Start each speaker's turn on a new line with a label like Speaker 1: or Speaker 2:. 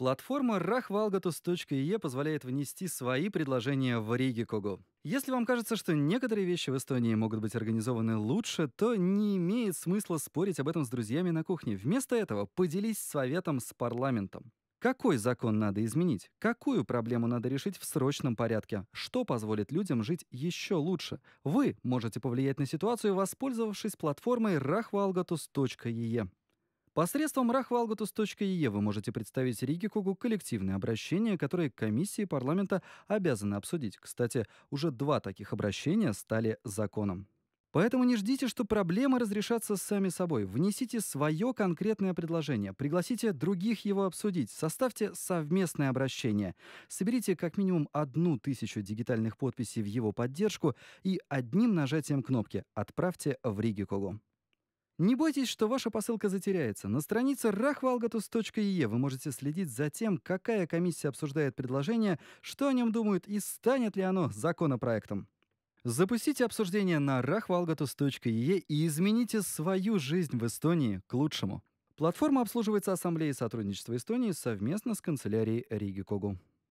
Speaker 1: Платформа rahvalgatus.ie позволяет внести свои предложения в Риге Кого. Если вам кажется, что некоторые вещи в Эстонии могут быть организованы лучше, то не имеет смысла спорить об этом с друзьями на кухне. Вместо этого поделись советом с парламентом. Какой закон надо изменить? Какую проблему надо решить в срочном порядке? Что позволит людям жить еще лучше? Вы можете повлиять на ситуацию, воспользовавшись платформой rahvalgatus.ie. Посредством rahvalgutus.ie вы можете представить Ригикугу коллективное обращение, которое комиссии парламента обязаны обсудить. Кстати, уже два таких обращения стали законом. Поэтому не ждите, что проблемы разрешатся сами собой. Внесите свое конкретное предложение, пригласите других его обсудить, составьте совместное обращение, соберите как минимум одну тысячу дигитальных подписей в его поддержку и одним нажатием кнопки «Отправьте в Ригикогу». Не бойтесь, что ваша посылка затеряется. На странице rachvalgatus.ie вы можете следить за тем, какая комиссия обсуждает предложение, что о нем думают и станет ли оно законопроектом. Запустите обсуждение на rachvalgatus.ie и измените свою жизнь в Эстонии к лучшему. Платформа обслуживается Ассамблеей сотрудничества Эстонии совместно с канцелярией Риги Когу.